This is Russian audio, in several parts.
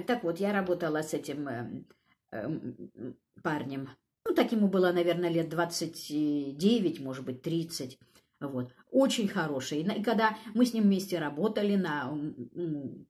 Э, так вот, я работала с этим эм, эм, парнем. Ну, так ему было, наверное, лет 29, может быть, 30. Вот. Очень хороший. И когда мы с ним вместе работали на,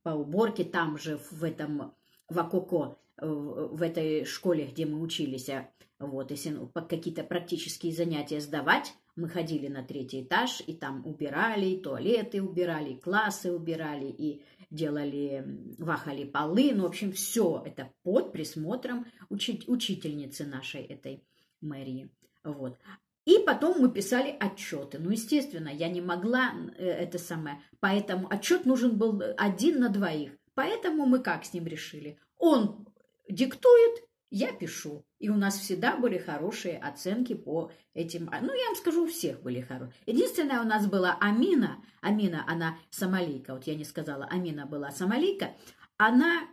по уборке, там же в этом, в Акоко, э, в этой школе, где мы учились, э, вот, если ну, какие-то практические занятия сдавать, мы ходили на третий этаж, и там убирали, и туалеты убирали, и классы убирали, и делали, вахали полы. Ну, в общем, все это под присмотром учить, учительницы нашей этой Мэрии. Вот. И потом мы писали отчеты. Ну, естественно, я не могла э, это самое. Поэтому отчет нужен был один на двоих. Поэтому мы как с ним решили? Он диктует, я пишу, и у нас всегда были хорошие оценки по этим... А, ну, я вам скажу, у всех были хорошие. Единственная у нас была Амина. Амина, она сомалийка. Вот я не сказала, Амина была сомалийка. Она...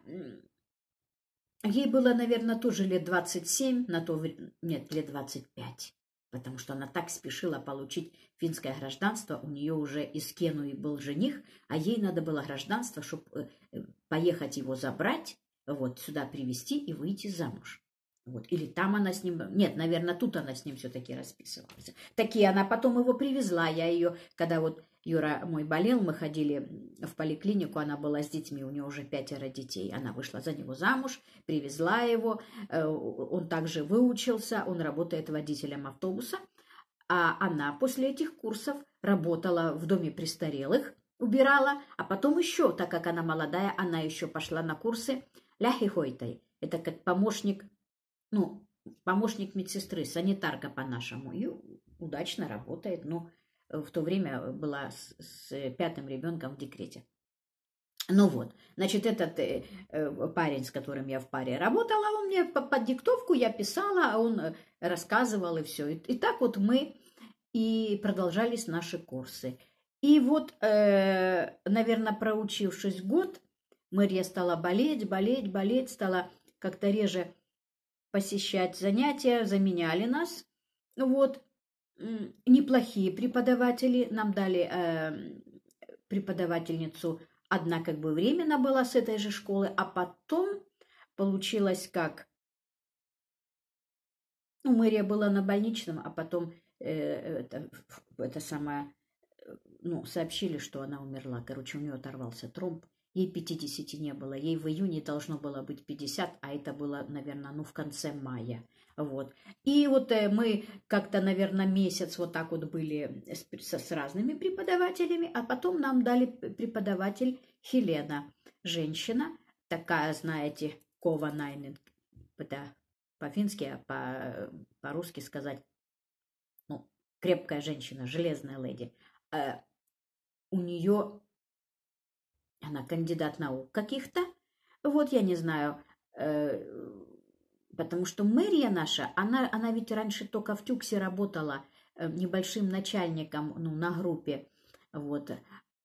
Ей было, наверное, тоже лет 27, на то время... Нет, лет 25 потому что она так спешила получить финское гражданство, у нее уже из Кенуи был жених, а ей надо было гражданство, чтобы э, э, поехать его забрать, вот сюда привести и выйти замуж. Вот. Или там она с ним... Нет, наверное, тут она с ним все-таки расписывалась. Такие она потом его привезла. Я ее, когда вот Юра мой болел, мы ходили в поликлинику, она была с детьми, у нее уже пятеро детей. Она вышла за него замуж, привезла его. Э, он также выучился, он работает водителем автобуса. А она после этих курсов работала в доме престарелых, убирала. А потом еще, так как она молодая, она еще пошла на курсы ляхихойтой. Это как помощник, ну, помощник медсестры, санитарка по-нашему. И удачно работает, но ну, в то время была с, с пятым ребенком в декрете. Ну вот, значит, этот э, э, парень, с которым я в паре работала, он мне по, под диктовку я писала, а он э, рассказывал и все. И, и так вот мы и продолжались наши курсы. И вот, э, наверное, проучившись год, Мэрия стала болеть, болеть, болеть, стала как-то реже посещать занятия, заменяли нас. Вот, неплохие преподаватели. Нам дали э, преподавательницу, одна как бы временно была с этой же школы, а потом получилось как? Ну, мэрия была на больничном, а потом э, это, это самое, э, ну, сообщили, что она умерла. Короче, у нее оторвался тромб. Ей 50 не было, ей в июне должно было быть 50, а это было, наверное, ну, в конце мая. Вот. И вот э, мы как-то, наверное, месяц вот так вот были э, с, с разными преподавателями, а потом нам дали преподаватель Хелена, женщина, такая, знаете, Кова Найнен, это по-фински, а по, по-русски сказать, ну, крепкая женщина, железная леди. Э, у нее она кандидат наук каких-то. Вот я не знаю, э, потому что мэрия наша, она, она ведь раньше только в Тюксе работала э, небольшим начальником ну, на группе. Вот.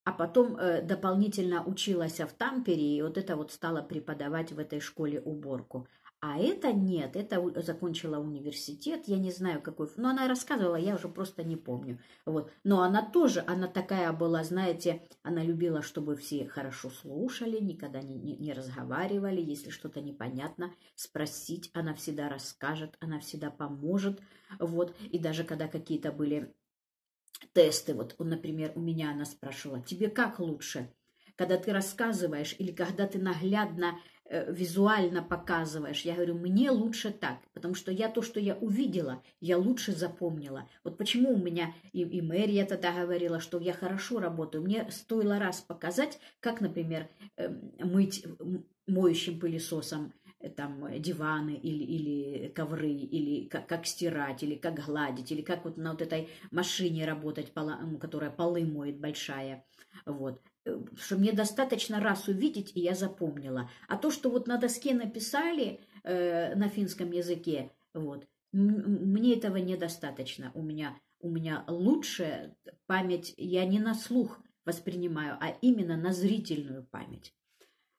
А потом э, дополнительно училась в Тампере, и вот это вот стала преподавать в этой школе уборку. А это нет, это закончила университет, я не знаю какой, но она рассказывала, я уже просто не помню. Вот. Но она тоже, она такая была, знаете, она любила, чтобы все хорошо слушали, никогда не, не, не разговаривали, если что-то непонятно, спросить, она всегда расскажет, она всегда поможет. Вот. И даже когда какие-то были тесты, вот, например, у меня она спрашивала, тебе как лучше? когда ты рассказываешь или когда ты наглядно Э, визуально показываешь. Я говорю, мне лучше так, потому что я то, что я увидела, я лучше запомнила. Вот почему у меня и, и Мэри мэрия тогда говорила, что я хорошо работаю. Мне стоило раз показать, как, например, эм, мыть моющим пылесосом э, там диваны или, или ковры, или как, как стирать, или как гладить, или как вот на вот этой машине работать, которая полы моет большая. Вот что мне достаточно раз увидеть, и я запомнила. А то, что вот на доске написали э, на финском языке, вот, мне этого недостаточно. У меня, у меня лучшая память, я не на слух воспринимаю, а именно на зрительную память.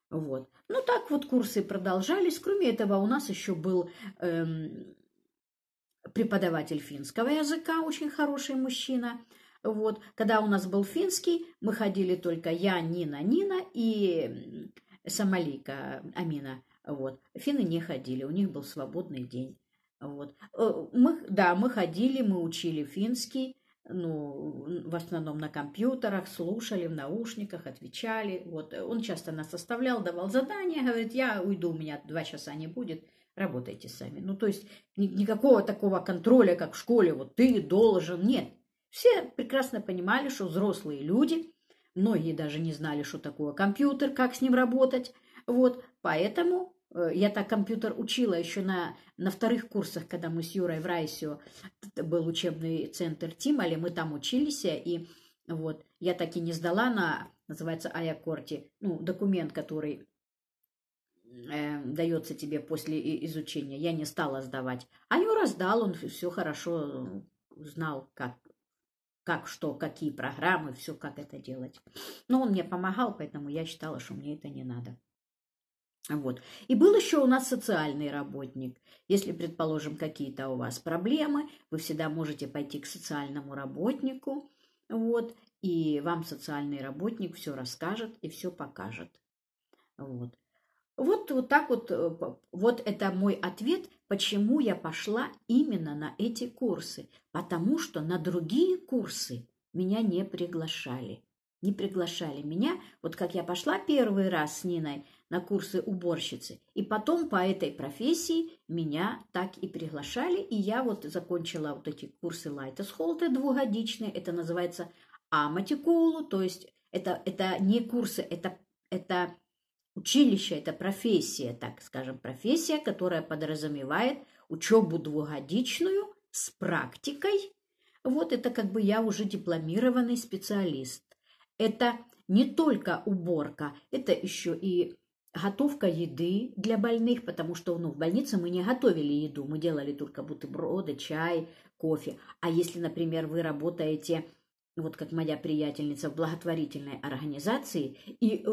Вот. Ну так вот курсы продолжались. Кроме этого, у нас еще был эм, преподаватель финского языка, очень хороший мужчина – вот, когда у нас был финский, мы ходили только я, Нина, Нина и Сомалика Амина. Вот, финны не ходили, у них был свободный день. Вот. Э, мы, да, мы ходили, мы учили финский, ну, в основном на компьютерах, слушали в наушниках, отвечали. Вот. Он часто нас составлял, давал задания, говорит, я уйду, у меня два часа не будет, работайте сами. Ну, то есть ни, никакого такого контроля, как в школе, вот ты должен, нет. Все прекрасно понимали, что взрослые люди, многие даже не знали, что такое компьютер, как с ним работать. Вот, поэтому э, я так компьютер учила еще на, на вторых курсах, когда мы с Юрой в Райсио, был учебный центр Тимали, мы там учились, и вот я так и не сдала на, называется, Аякорти, ну, документ, который э, дается тебе после изучения. Я не стала сдавать. А Юра сдал, он все хорошо э, знал, как как что, какие программы, все, как это делать. Но он мне помогал, поэтому я считала, что мне это не надо. Вот. И был еще у нас социальный работник. Если, предположим, какие-то у вас проблемы, вы всегда можете пойти к социальному работнику, вот, и вам социальный работник все расскажет и все покажет. Вот. Вот, вот так вот, э, вот это мой ответ Почему я пошла именно на эти курсы? Потому что на другие курсы меня не приглашали. Не приглашали меня, вот как я пошла первый раз с Ниной на курсы уборщицы, и потом по этой профессии меня так и приглашали, и я вот закончила вот эти курсы лайта Лайтесхолта двухгодичные, это называется Аматиколу, то есть это, это не курсы, это, это Училище – это профессия, так скажем, профессия, которая подразумевает учебу двухгодичную с практикой. Вот это как бы я уже дипломированный специалист. Это не только уборка, это еще и готовка еды для больных, потому что ну, в больнице мы не готовили еду, мы делали только бутерброды, чай, кофе. А если, например, вы работаете вот как моя приятельница в благотворительной организации, и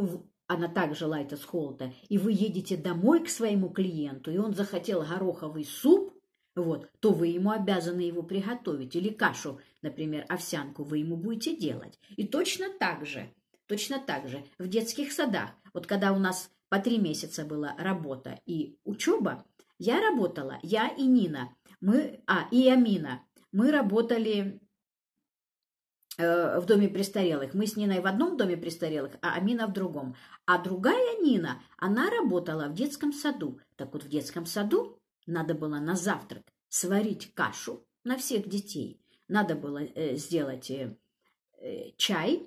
она также лает из холода, и вы едете домой к своему клиенту, и он захотел гороховый суп, вот, то вы ему обязаны его приготовить, или кашу, например, овсянку, вы ему будете делать. И точно так же, точно так же в детских садах, вот когда у нас по три месяца была работа и учеба, я работала, я и Нина, мы, а, и Амина, мы работали Э, в доме престарелых. Мы с Ниной в одном доме престарелых, а Амина в другом. А другая Нина, она работала в детском саду. Так вот, в детском саду надо было на завтрак сварить кашу на всех детей. Надо было э, сделать э, э чай,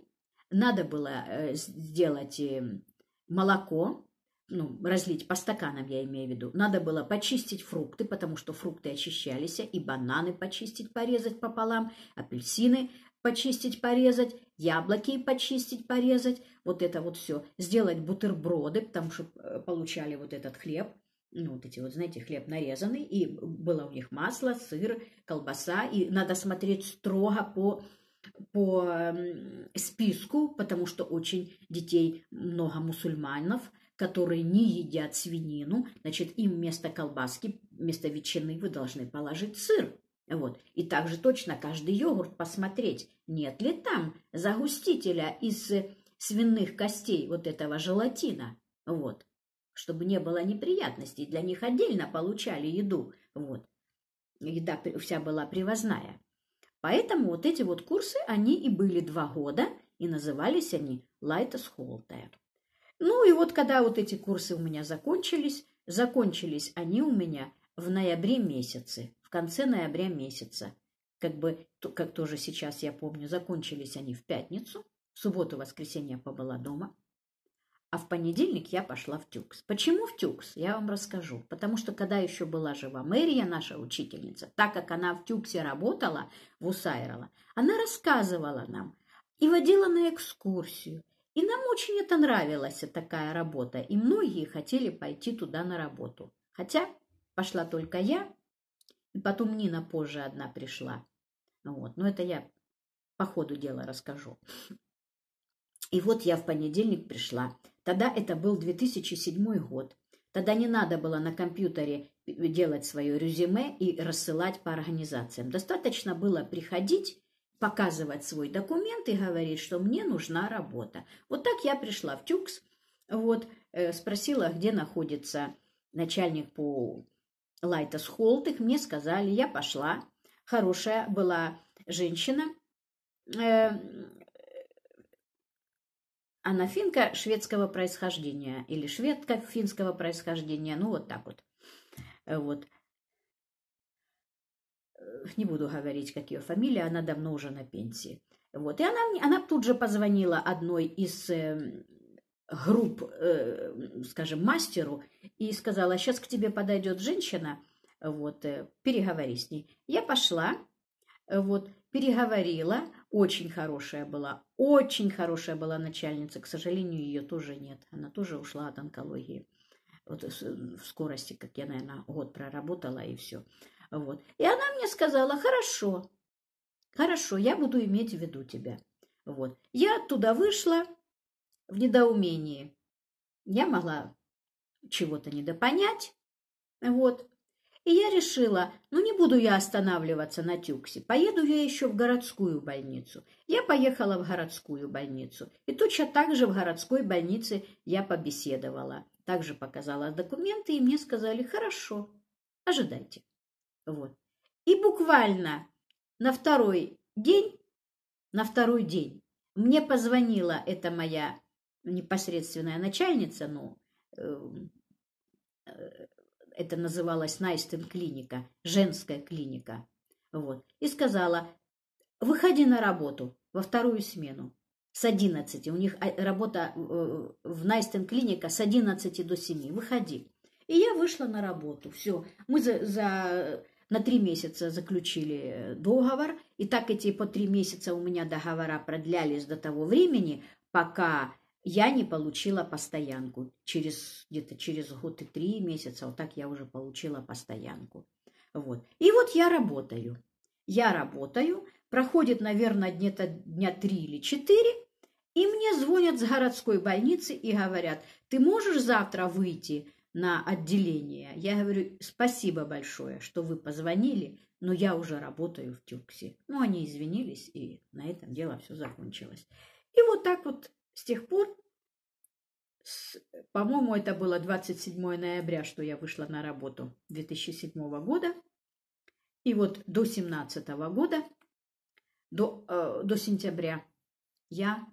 надо было э, сделать э, молоко, ну, разлить по стаканам, я имею в виду. Надо было почистить фрукты, потому что фрукты очищались, и бананы почистить, порезать пополам, апельсины, почистить, порезать, яблоки почистить, порезать, вот это вот все. Сделать бутерброды, потому что э, получали вот этот хлеб, ну, вот эти вот, знаете, хлеб нарезанный, и было у них масло, сыр, колбаса, и надо смотреть строго по по эм, списку, потому что очень детей много мусульманов, которые не едят свинину, значит, им вместо колбаски, вместо ветчины вы должны положить сыр. Вот. И также точно каждый йогурт посмотреть, нет ли там загустителя из свиных костей вот этого желатина. Вот. Чтобы не было неприятностей, для них отдельно получали еду. Вот. Еда вся была привозная. Поэтому вот эти вот курсы, они и были два года, и назывались они Лайтас Холтая. Ну и вот когда вот эти курсы у меня закончились, закончились они у меня в ноябре месяце, в конце ноября месяца как бы, как тоже сейчас я помню, закончились они в пятницу, в субботу-воскресенье я побыла дома, а в понедельник я пошла в Тюкс. Почему в Тюкс? Я вам расскажу. Потому что когда еще была жива Мэрия, наша учительница, так как она в Тюксе работала, в Усайрова, она рассказывала нам и водила на экскурсию. И нам очень это нравилась такая работа, и многие хотели пойти туда на работу. Хотя пошла только я, и потом Нина позже одна пришла. Ну вот, но это я по ходу дела расскажу. И вот я в понедельник пришла. Тогда это был 2007 год. Тогда не надо было на компьютере делать свое резюме и рассылать по организациям. Достаточно было приходить, показывать свой документ и говорить, что мне нужна работа. Вот так я пришла в ТЮКС, вот, э, спросила, где находится начальник по Лайтас Холт. Их мне сказали, я пошла, хорошая была женщина. Эм, она финка шведского происхождения или шведка финского происхождения, ну вот так вот. Э, вот. Э, не буду говорить, как ее фамилия, она давно уже на пенсии. Вот. И она, она тут же позвонила одной из эм, групп, э, скажем, мастеру и сказала, сейчас к тебе подойдет женщина – вот, э, переговори с ней. Я пошла, э, вот, переговорила, очень хорошая была, очень хорошая была начальница, к сожалению, ее тоже нет, она тоже ушла от онкологии. Вот э, в скорости, как я, наверное, год проработала и все. Вот. И она мне сказала, хорошо, хорошо, я буду иметь в виду тебя. Вот. Я оттуда вышла в недоумении. Я могла чего-то недопонять. Вот. И я решила, ну не буду я останавливаться на Тюксе, поеду я еще в городскую больницу. Я поехала в городскую больницу, и точно так же в городской больнице я побеседовала. Также показала документы, и мне сказали, хорошо, ожидайте. Вот. И буквально на второй день, на второй день мне позвонила эта моя непосредственная начальница, ну, эм, э, это называлась Найстен клиника, женская клиника. Вот. И сказала, выходи на работу во вторую смену с 11. У них а, работа э, в Найстен клиника с 11 до 7. Выходи. И я вышла на работу. Все. Мы за, за, на три месяца заключили э, договор. И так эти по три месяца у меня договора продлялись до того времени, пока я не получила постоянку. Через где-то через год и три месяца, вот так я уже получила постоянку. Вот. И вот я работаю. Я работаю, проходит, наверное, где-то дня три или четыре, и мне звонят с городской больницы и говорят, ты можешь завтра выйти на отделение? Я говорю, спасибо большое, что вы позвонили, но я уже работаю в Тюксе. Ну, они извинились, и на этом дело все закончилось. И вот так вот с тех пор, по-моему, это было 27 ноября, что я вышла на работу 2007 года. И вот до 17 года, до, э, до сентября, я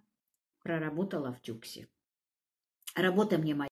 проработала в Тюксе. Работа мне моя.